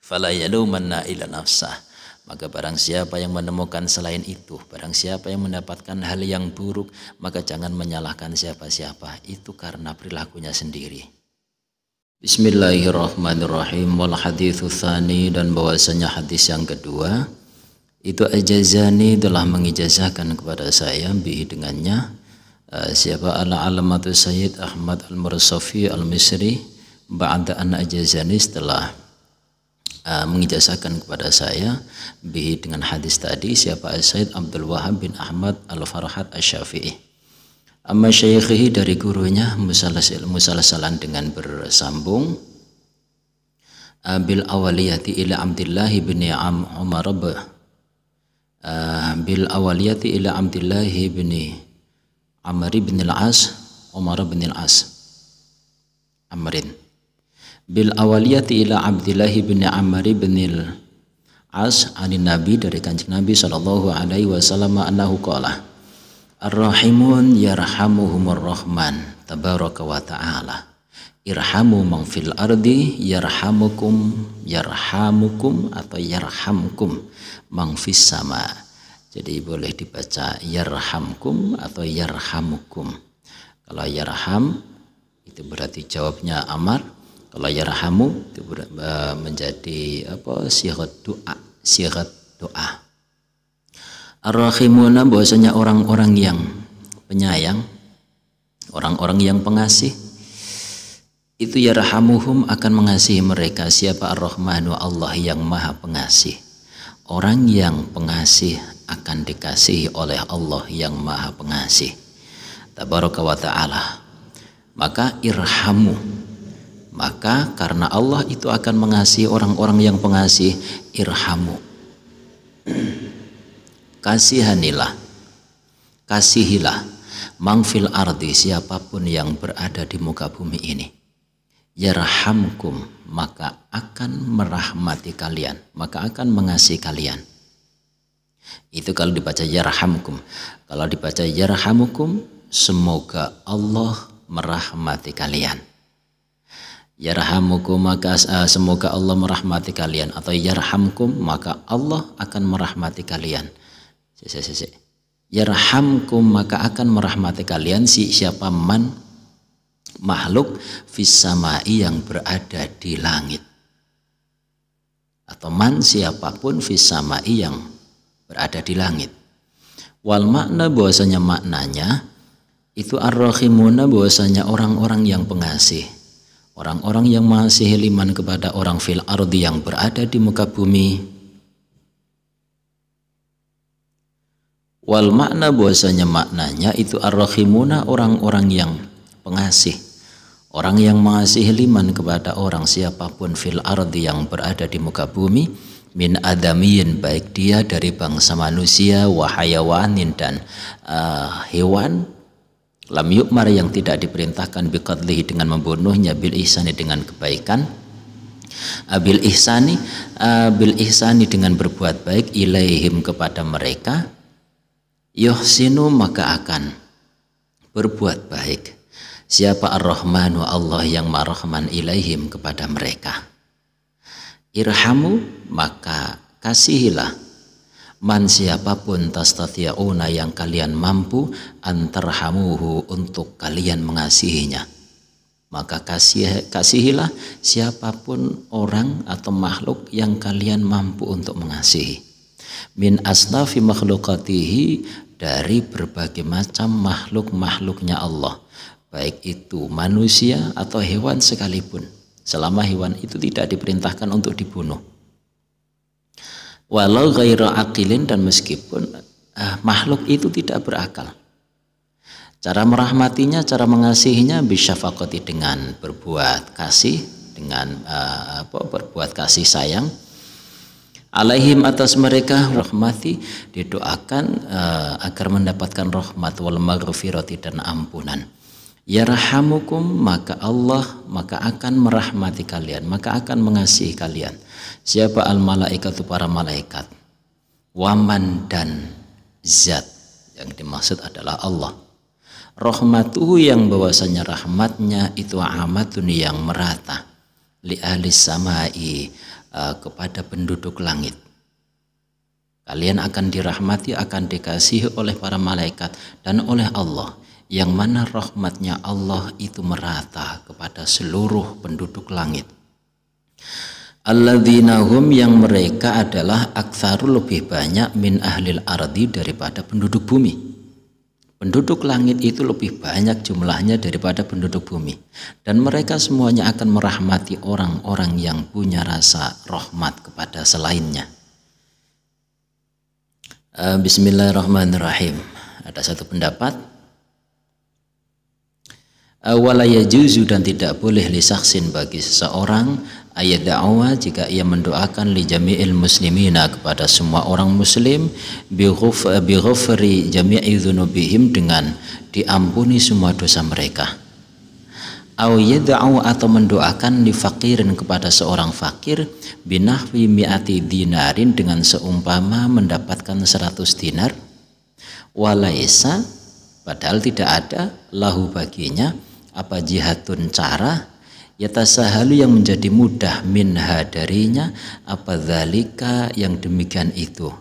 fala yalumanna nafsah maka barang siapa yang menemukan selain itu barang siapa yang mendapatkan hal yang buruk maka jangan menyalahkan siapa-siapa itu karena perilakunya sendiri Bismillahirrahmanirrahim wal hadithu thani dan bahwasanya hadis yang kedua itu ajazani telah mengijazahkan kepada saya bihi dengannya eh, siapa ala alamatu Sayyid Ahmad Al-Mursafi Al-Misri ba'da an ajazani setelah uh, mengijazahkan kepada saya bi dengan hadis tadi siapa Said Abdul Wahab bin Ahmad Al-Farhat Asy-Syafi'i. Amma syaikhihi dari gurunya musalasalan dengan bersambung uh, bil awaliyati ila Abdullah bin Am Umar uh, bil awaliyati ila Abdullah bin Amr bin Al-As Umar bin Al-As Amrin bil awaliyati ila abdillahi bin amari bin As ani Nabi dari Kanjeng Nabi sallallahu alaihi wasallam annahu qala Ar-Rahimun yarhamuhumur Rahman tabaraka wa ta'ala Irhamu man fil ardi yarhamukum yarhamukum atau yarhamkum man fis sama jadi boleh dibaca yarhamkum atau yarhamukum kalau yarham itu berarti jawabnya amar kalau yarhamu itu menjadi apa Sihat doa sihat doa arrahimuna bahwasanya orang-orang yang penyayang, orang-orang yang pengasih itu yarhamuhum akan mengasihi mereka siapa ar Allah yang Maha Pengasih. Orang yang pengasih akan dikasihi oleh Allah yang Maha Pengasih. Tabaraka wa taala. Maka irhamu maka karena Allah itu akan mengasihi orang-orang yang pengasih irhamu *clears throat* kasihanilah kasihilah mangfil ardi siapapun yang berada di muka bumi ini yarhamkum maka akan merahmati kalian maka akan mengasihi kalian itu kalau dibaca yarhamkum kalau dibaca yarhamukum semoga Allah merahmati kalian Yarhamukum maka uh, semoga Allah merahmati kalian atau yarhamkum maka Allah akan merahmati kalian. Si, si, si, si. Yarhamkum maka akan merahmati kalian si siapa man makhluk fisamai yang berada di langit. Atau man siapapun fisamai yang berada di langit. Wal makna bahwasanya maknanya itu ar-rahimuna bahwasanya orang-orang yang pengasih Orang-orang yang masih liman kepada orang fil ardi yang berada di muka bumi Wal makna bahwasanya maknanya itu arrahimuna orang-orang yang pengasih Orang yang mengasihi liman kepada orang siapapun fil ardi yang berada di muka bumi min adamiyin baik dia dari bangsa manusia wahayawanin dan uh, hewan lam yukmar yang tidak diperintahkan biqadlihi dengan membunuhnya bil ihsani dengan kebaikan ah, bil ihsani ah, bil ihsani dengan berbuat baik ilaihim kepada mereka yuhsinu maka akan berbuat baik siapa ar-rahmanu Allah yang marahman ilaihim kepada mereka irhamu maka kasihilah man siapapun tastati'una yang kalian mampu antarhamuhu untuk kalian mengasihinya maka kasih kasihilah siapapun orang atau makhluk yang kalian mampu untuk mengasihi min asnafi makhlukatihi dari berbagai macam makhluk-makhluknya Allah baik itu manusia atau hewan sekalipun selama hewan itu tidak diperintahkan untuk dibunuh walau ghairu akilin dan meskipun eh, makhluk itu tidak berakal cara merahmatinya cara mengasihinya fakoti dengan berbuat kasih dengan eh, apa berbuat kasih sayang alaihim atas mereka rahmati didoakan eh, agar mendapatkan rahmat wal maghfirati dan ampunan Ya rahamukum maka Allah maka akan merahmati kalian maka akan mengasihi kalian Siapa al malaikat itu para malaikat? Waman dan zat yang dimaksud adalah Allah. Rahmatuhu yang bahwasanya rahmatnya itu amatun yang merata li ahli samai eh, kepada penduduk langit. Kalian akan dirahmati, akan dikasihi oleh para malaikat dan oleh Allah yang mana rahmatnya Allah itu merata kepada seluruh penduduk langit. Alladzina yang mereka adalah aksaru lebih banyak min ahlil ardi daripada penduduk bumi. Penduduk langit itu lebih banyak jumlahnya daripada penduduk bumi. Dan mereka semuanya akan merahmati orang-orang yang punya rasa rahmat kepada selainnya. Eh, bismillahirrahmanirrahim. Ada satu pendapat eh, walayajuzu dan tidak boleh lisaksin bagi seseorang ayat dakwah jika ia mendoakan li jami'il muslimina kepada semua orang muslim bi ghufri jami'i dhunubihim dengan diampuni semua dosa mereka au yad'u atau mendoakan li fakirin kepada seorang fakir binahwi mi'ati dinarin dengan seumpama mendapatkan seratus dinar walaisa padahal tidak ada lahu baginya apa jihadun cara Yatasahalu yang menjadi mudah minha darinya apa zalika yang demikian itu.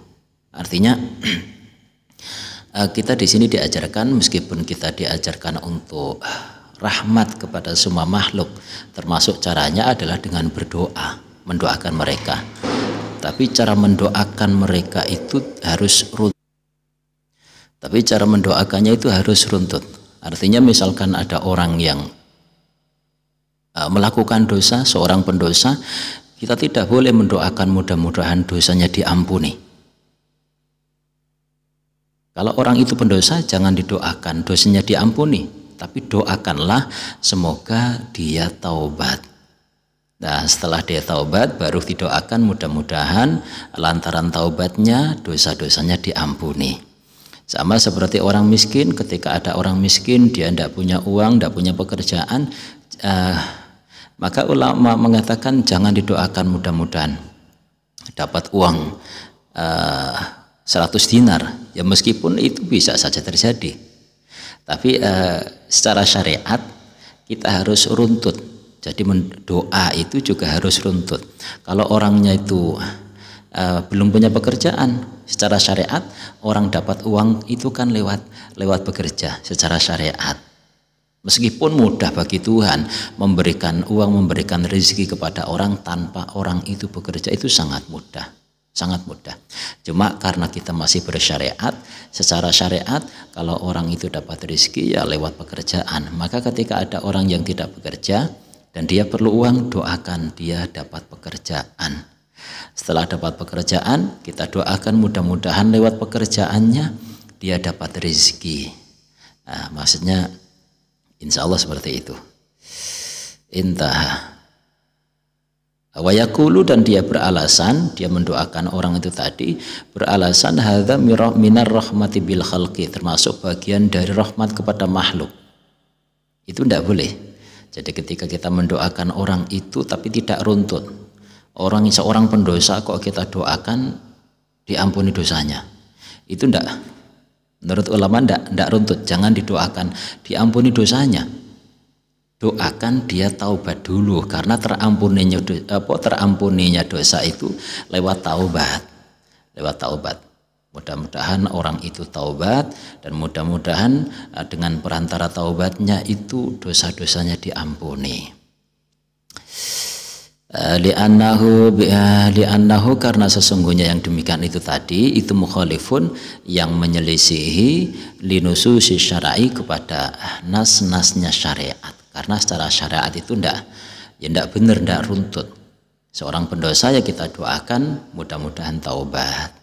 Artinya *clears throat* eh, kita di sini diajarkan meskipun kita diajarkan untuk rahmat kepada semua makhluk termasuk caranya adalah dengan berdoa, mendoakan mereka. Tapi cara mendoakan mereka itu harus runtut. Tapi cara mendoakannya itu harus runtut. Artinya misalkan ada orang yang Eh, melakukan dosa, seorang pendosa, kita tidak boleh mendoakan mudah-mudahan dosanya diampuni. Kalau orang itu pendosa, jangan didoakan dosanya diampuni, tapi doakanlah semoga dia taubat. Nah, setelah dia taubat, baru didoakan mudah-mudahan lantaran taubatnya dosa-dosanya diampuni. Sama seperti orang miskin, ketika ada orang miskin, dia tidak punya uang, tidak punya pekerjaan, eh, maka ulama mengatakan jangan didoakan mudah-mudahan dapat uang uh, eh, 100 dinar. Ya meskipun itu bisa saja terjadi. Tapi uh, secara syariat kita harus runtut. Jadi doa itu juga harus runtut. Kalau orangnya itu uh, belum punya pekerjaan, secara syariat orang dapat uang itu kan lewat lewat bekerja secara syariat. Meskipun mudah bagi Tuhan memberikan uang, memberikan rezeki kepada orang tanpa orang itu bekerja itu sangat mudah. Sangat mudah. Cuma karena kita masih bersyariat, secara syariat kalau orang itu dapat rezeki ya lewat pekerjaan. Maka ketika ada orang yang tidak bekerja dan dia perlu uang, doakan dia dapat pekerjaan. Setelah dapat pekerjaan, kita doakan mudah-mudahan lewat pekerjaannya dia dapat rezeki. Nah, maksudnya Insya Allah seperti itu. Intaha. Wayakulu dan dia beralasan, dia mendoakan orang itu tadi, beralasan hadha minar rahmati bil khalqi, termasuk bagian dari rahmat kepada makhluk. Itu tidak boleh. Jadi ketika kita mendoakan orang itu tapi tidak runtut. Orang seorang pendosa kok kita doakan diampuni dosanya. Itu tidak Menurut ulama ndak ndak runtut, jangan didoakan, diampuni dosanya. Doakan dia taubat dulu karena terampuninya apa terampuninya dosa itu lewat taubat. Lewat taubat. Mudah-mudahan orang itu taubat dan mudah-mudahan eh, dengan perantara taubatnya itu dosa-dosanya diampuni. Eh, li'annahu eh, li'annahu karena sesungguhnya yang demikian itu tadi itu mukhalifun yang menyelisihi linususi syar'i kepada nas-nasnya syariat karena secara syariat itu ndak ya ndak benar ndak runtut seorang pendosa ya kita doakan mudah-mudahan taubat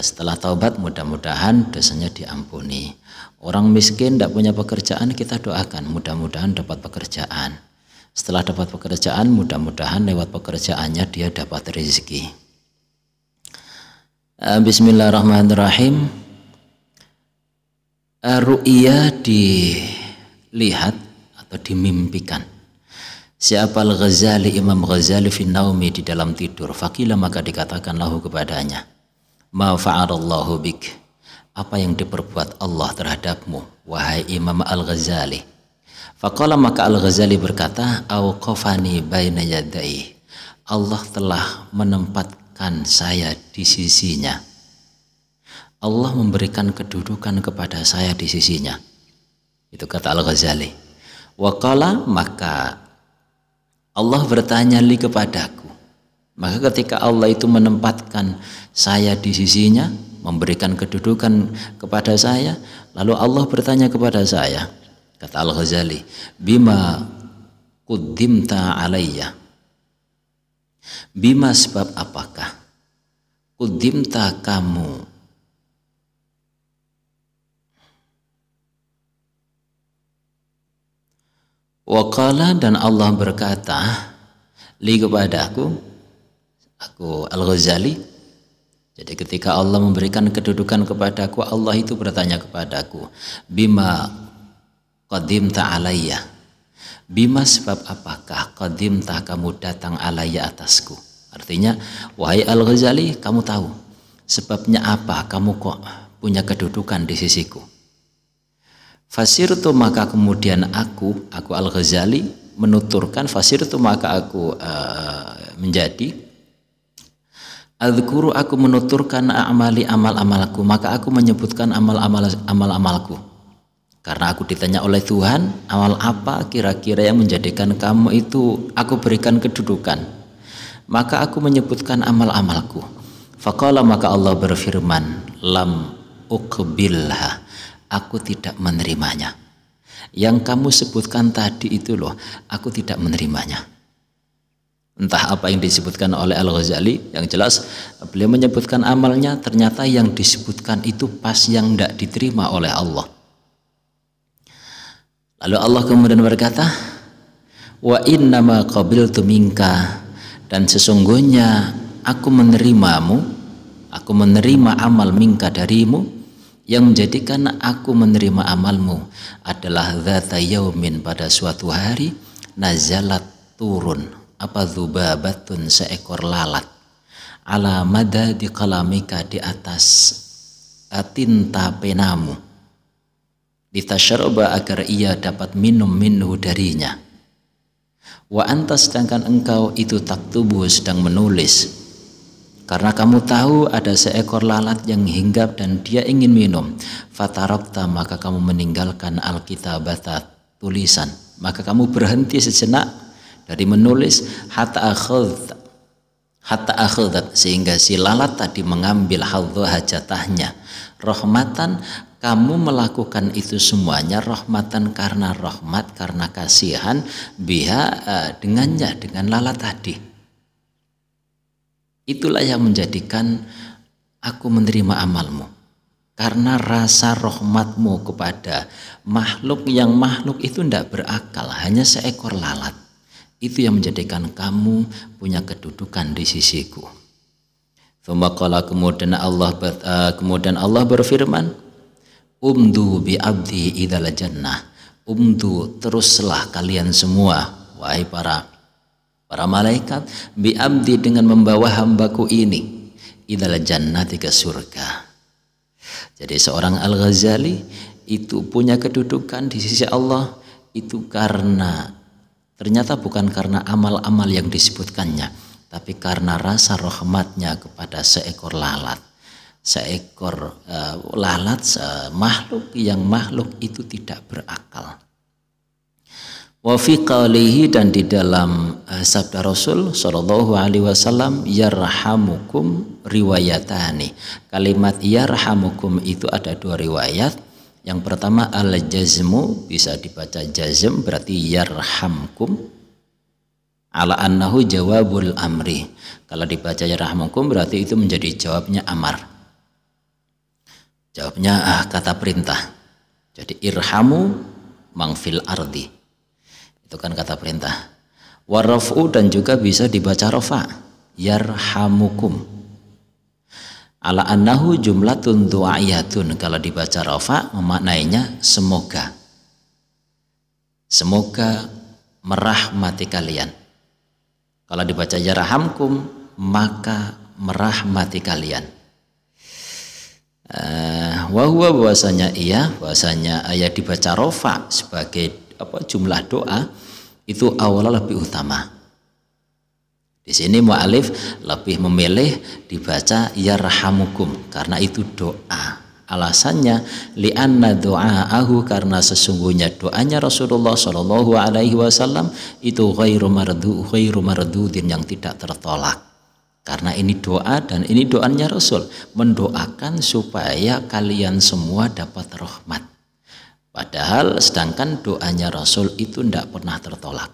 setelah taubat mudah-mudahan dosanya diampuni orang miskin tidak punya pekerjaan kita doakan mudah-mudahan dapat pekerjaan setelah dapat pekerjaan, mudah-mudahan lewat pekerjaannya dia dapat rezeki. Eh, bismillahirrahmanirrahim. Eh, Ru'iya dilihat atau dimimpikan. Siapa Al-Ghazali, Imam Ghazali fi di dalam tidur. Fakila maka dikatakan lahu kepadanya. Ma fa'arallahu bik. Apa yang diperbuat Allah terhadapmu, wahai Imam Al-Ghazali. Fakallah maka Al-Ghazali berkata, "Auqafani bayna yadai." Allah telah menempatkan saya di sisinya. Allah memberikan kedudukan kepada saya di sisinya. Itu kata Al-Ghazali. Wakala maka Allah bertanya li kepadaku. Maka ketika Allah itu menempatkan saya di sisinya, memberikan kedudukan kepada saya, lalu Allah bertanya kepada saya, Kata Al-Ghazali, bima kudimta alayya. Bima sebab apakah? kudimta kamu Wakala dan Allah berkata li kepada aku, aku Al-Ghazali jadi ketika Allah memberikan kedudukan kepadaku Allah itu bertanya kepadaku bima qadim ta'alayya bima sebab apakah qadim ta kamu datang alayya atasku artinya wahai al-ghazali kamu tahu sebabnya apa kamu kok punya kedudukan di sisiku Fasir fasirtu maka kemudian aku aku al-ghazali menuturkan fasir fasirtu maka aku uh, menjadi Al-Guru aku menuturkan amali amal-amalku maka aku menyebutkan amal-amal amal-amalku amal amal amalku karena aku ditanya oleh Tuhan, amal apa kira-kira yang menjadikan kamu itu aku berikan kedudukan? Maka aku menyebutkan amal-amalku. Fakala maka Allah berfirman, lam uqbilha. Aku tidak menerimanya. Yang kamu sebutkan tadi itu loh, aku tidak menerimanya. Entah apa yang disebutkan oleh Al-Ghazali, yang jelas beliau menyebutkan amalnya, ternyata yang disebutkan itu pas yang tidak diterima oleh Allah Lalu Allah kemudian berkata, "Wa innama tu mingka dan sesungguhnya aku menerimamu, aku menerima amal mingka darimu yang menjadikan aku menerima amalmu adalah zata yaumin pada suatu hari nazalat turun apa zubabatun seekor lalat ala mada di kalamika di atas tinta penamu syaroba agar ia dapat minum minhu darinya wa anta sedangkan engkau itu tak tubuh sedang menulis karena kamu tahu ada seekor lalat yang hinggap dan dia ingin minum fatarokta maka kamu meninggalkan alkitabata tulisan maka kamu berhenti sejenak dari menulis hatta akhud hatta akhudat sehingga si lalat tadi mengambil hadzaha hajatahnya. rahmatan kamu melakukan itu semuanya rahmatan karena rahmat karena kasihan biha eh, dengannya dengan lala tadi itulah yang menjadikan aku menerima amalmu karena rasa rahmatmu kepada makhluk yang makhluk itu tidak berakal hanya seekor lalat itu yang menjadikan kamu punya kedudukan di sisiku kemudian Allah eh, kemudian Allah berfirman umdu bi abdi idala jannah umdu teruslah kalian semua wahai para para malaikat bi abdi dengan membawa hambaku ini idala jannah ke surga jadi seorang Al-Ghazali itu punya kedudukan di sisi Allah itu karena ternyata bukan karena amal-amal yang disebutkannya tapi karena rasa rahmatnya kepada seekor lalat seekor uh, lalat se makhluk yang makhluk itu tidak berakal. Wa fi dan di dalam uh, sabda Rasul sallallahu alaihi wasallam yarhamukum riwayatani. Kalimat yarhamukum itu ada dua riwayat. Yang pertama al-jazmu bisa dibaca jazm berarti yarhamkum ala annahu jawabul amri. Kalau dibaca yarhamukum berarti itu menjadi jawabnya amar Jawabnya ah kata perintah. Jadi irhamu mangfil ardi. Itu kan kata perintah. Warafu dan juga bisa dibaca rofa. Yarhamukum. Ala annahu jumlatun ayatun Kalau dibaca rofa memaknainya semoga. Semoga merahmati kalian. Kalau dibaca yarhamkum maka merahmati kalian. Wah, eh, wah, bahwasanya iya bahwasanya ayat dibaca rofa sebagai apa jumlah doa itu awalnya lebih utama di sini mu'alif lebih memilih dibaca yarhamukum karena itu doa alasannya li'anna ahu karena sesungguhnya doanya Rasulullah Shallallahu alaihi wasallam itu ghairu mardu ghairu mardudin yang tidak tertolak karena ini doa dan ini doanya Rasul. Mendoakan supaya kalian semua dapat rahmat. Padahal sedangkan doanya Rasul itu tidak pernah tertolak.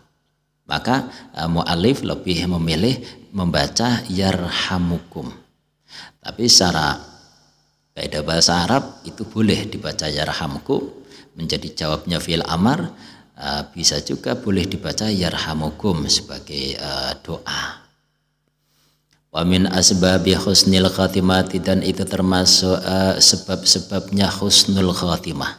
Maka eh, mu'alif lebih memilih membaca yarhamukum. Tapi secara kaidah bahasa Arab itu boleh dibaca yarhamukum menjadi jawabnya fil amar eh, bisa juga boleh dibaca yarhamukum sebagai eh, doa. Wa min asbabi husnil khatimati dan itu termasuk uh, sebab-sebabnya husnul khatimah.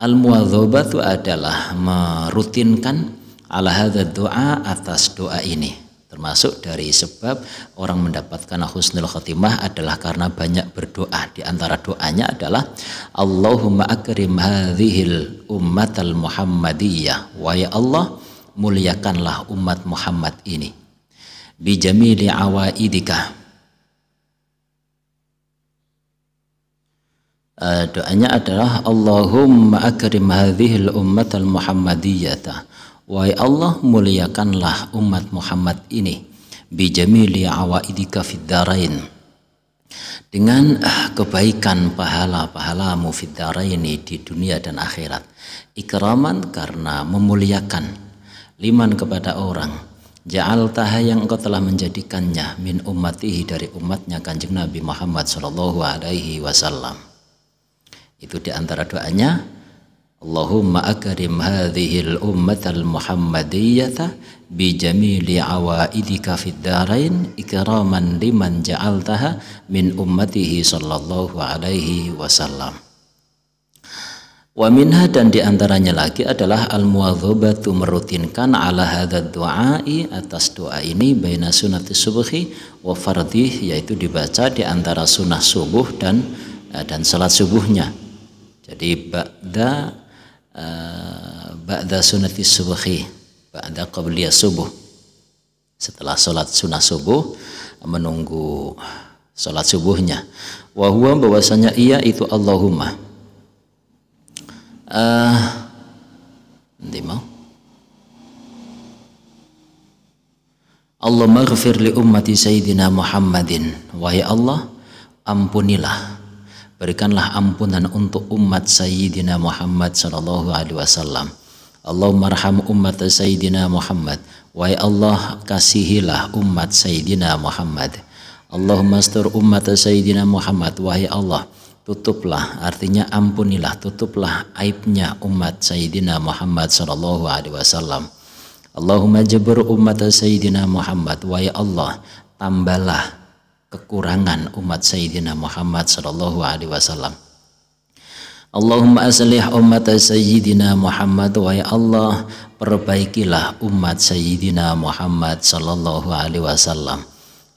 Al itu adalah merutinkan ala hadha doa atas doa ini. Termasuk dari sebab orang mendapatkan husnul khatimah adalah karena banyak berdoa. Di antara doanya adalah Allahumma akrim hadhil ummatal muhammadiyah. Wa ya Allah muliakanlah umat Muhammad ini jamili awaidika eh, doanya adalah Allahumma akrim hadhil ummat al muhammadiyata wahai Allah muliakanlah umat Muhammad ini jamili awaidika fid darain dengan eh, kebaikan pahala-pahalamu ini di dunia dan akhirat ikraman karena memuliakan liman kepada orang Ja'al taha yang engkau telah menjadikannya min ummatihi dari umatnya kanjeng Nabi Muhammad sallallahu Alaihi Wasallam. Itu di antara doanya. Allahumma akrim hadhil al muhammadiyata bi jamili awaidika fid darain ikraman liman ja'altaha min ummatihi sallallahu alaihi wasallam. Wa minha dan diantaranya lagi adalah al-muwadhabatu merutinkan ala hadad du'ai atas doa ini baina sunnati subuhi wa fardih yaitu dibaca di antara sunnah subuh dan eh, dan salat subuhnya. Jadi ba'da uh, ba'da sunnati subuhi ba'da qabliya subuh setelah salat sunnah subuh menunggu salat subuhnya. Wa huwa bahwasanya ia itu Allahumma uh, nanti mau Allah maghfir li ummati Sayyidina Muhammadin Wahai Allah ampunilah berikanlah ampunan untuk umat Sayyidina Muhammad Sallallahu Alaihi Wasallam Allah marham umat Sayyidina Muhammad Wahai Allah kasihilah umat Sayyidina Muhammad Allahumma astur umat Sayyidina Muhammad Wahai Allah tutuplah artinya ampunilah tutuplah aibnya umat Sayyidina Muhammad sallallahu alaihi wasallam Allahumma jabur umat Sayyidina Muhammad wa ya Allah tambahlah kekurangan umat Sayyidina Muhammad sallallahu alaihi wasallam Allahumma aslih umat Sayyidina Muhammad wa ya Allah perbaikilah umat Sayyidina Muhammad sallallahu alaihi wasallam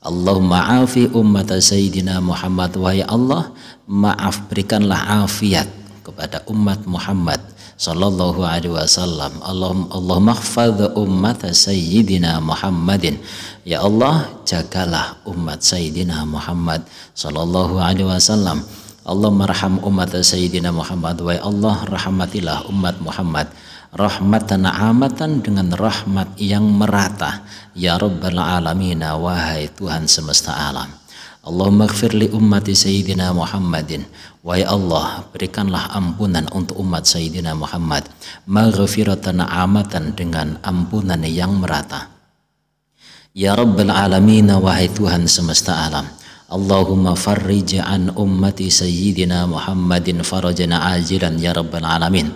Allahumma afi ummat Sayyidina Muhammad Wahai Allah maaf berikanlah afiat kepada umat Muhammad Sallallahu alaihi wasallam Allahumma Allah ummat Sayyidina Muhammadin Ya Allah jagalah umat Sayyidina Muhammad Sallallahu alaihi wasallam Allah marham ummat Sayyidina Muhammad Wahai Allah rahmatilah umat Muhammad rahmatan amatan dengan rahmat yang merata ya rabbal alamin wahai Tuhan semesta alam Allahumma gfir li ummati sayyidina Muhammadin ya Allah, berikanlah ampunan untuk umat Sayyidina Muhammad. Maghfiratan amatan dengan ampunan yang merata. Ya Rabbal Alamin, wahai Tuhan semesta alam. Allahumma farrij an ummati Sayyidina Muhammadin farajan ajilan ya Rabbal Alamin.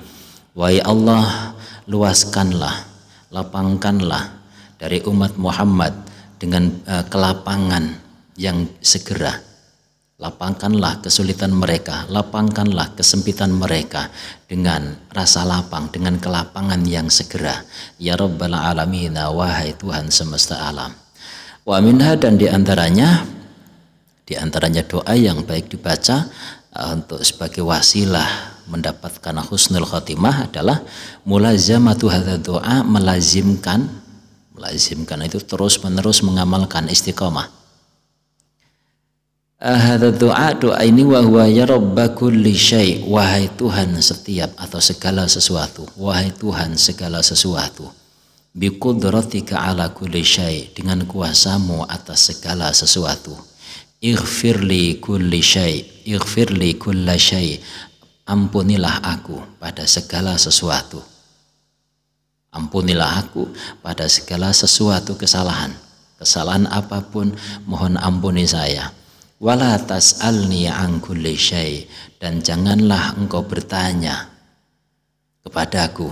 Wahai Allah, luaskanlah, lapangkanlah dari umat Muhammad dengan uh, kelapangan yang segera. Lapangkanlah kesulitan mereka, lapangkanlah kesempitan mereka dengan rasa lapang, dengan kelapangan yang segera. Ya Rabbal Alamin, wahai Tuhan semesta alam. Wa minha dan diantaranya, diantaranya doa yang baik dibaca uh, untuk sebagai wasilah mendapatkan husnul khotimah adalah mulazamatu hadza doa melazimkan melazimkan itu terus-menerus mengamalkan istiqomah eh, hadza doa doa ini wa huwa ya rabbakul wahai Tuhan setiap atau segala sesuatu wahai Tuhan segala sesuatu bi qudratika ala kulli syai dengan kuasamu atas segala sesuatu Ighfirli kulli syai, ighfirli kulla syai ampunilah aku pada segala sesuatu. Ampunilah aku pada segala sesuatu kesalahan. Kesalahan apapun mohon ampuni saya. Wala tas'alni an syai dan janganlah engkau bertanya kepadaku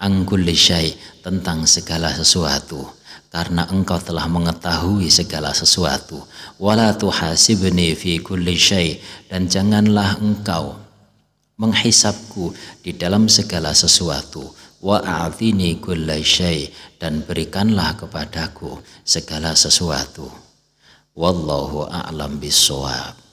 an syai tentang segala sesuatu karena engkau telah mengetahui segala sesuatu wala tuhasibni fi kulli syai dan janganlah engkau menghisapku di dalam segala sesuatu wa a'tini kullasyai dan berikanlah kepadaku segala sesuatu wallahu a'lam bissawab